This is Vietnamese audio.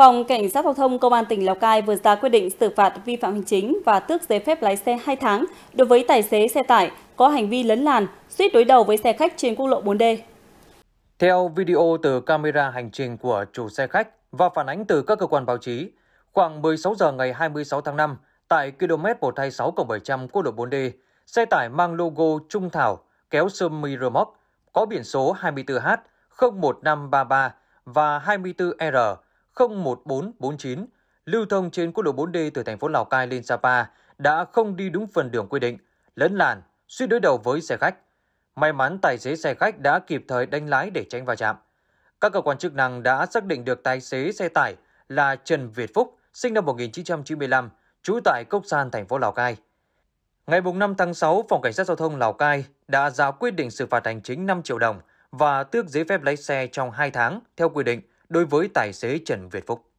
Phòng Cảnh sát Giao thông Công an tỉnh Lào Cai vừa ra quyết định xử phạt vi phạm hành chính và tước giấy phép lái xe 2 tháng đối với tài xế xe tải có hành vi lấn làn, suýt đối đầu với xe khách trên quốc lộ 4D. Theo video từ camera hành trình của chủ xe khách và phản ánh từ các cơ quan báo chí, khoảng 16 giờ ngày 26 tháng 5, tại km 126 700 quốc lộ 4D, xe tải mang logo Trung Thảo kéo sơ mi remote có biển số 24H 01533 và 24R 01449 lưu thông trên quốc lộ 4D từ thành phố Lào Cai lên Sapa đã không đi đúng phần đường quy định, lấn làn, suýt đối đầu với xe khách. May mắn tài xế xe khách đã kịp thời đánh lái để tránh va chạm. Các cơ quan chức năng đã xác định được tài xế xe tải là Trần Việt Phúc, sinh năm 1995, trú tại Cốc San, thành phố Lào Cai. Ngày 5 tháng 6, Phòng Cảnh sát Giao thông Lào Cai đã ra quyết định xử phạt hành chính 5 triệu đồng và tước giấy phép lái xe trong 2 tháng theo quy định đối với tài xế Trần Việt Phúc.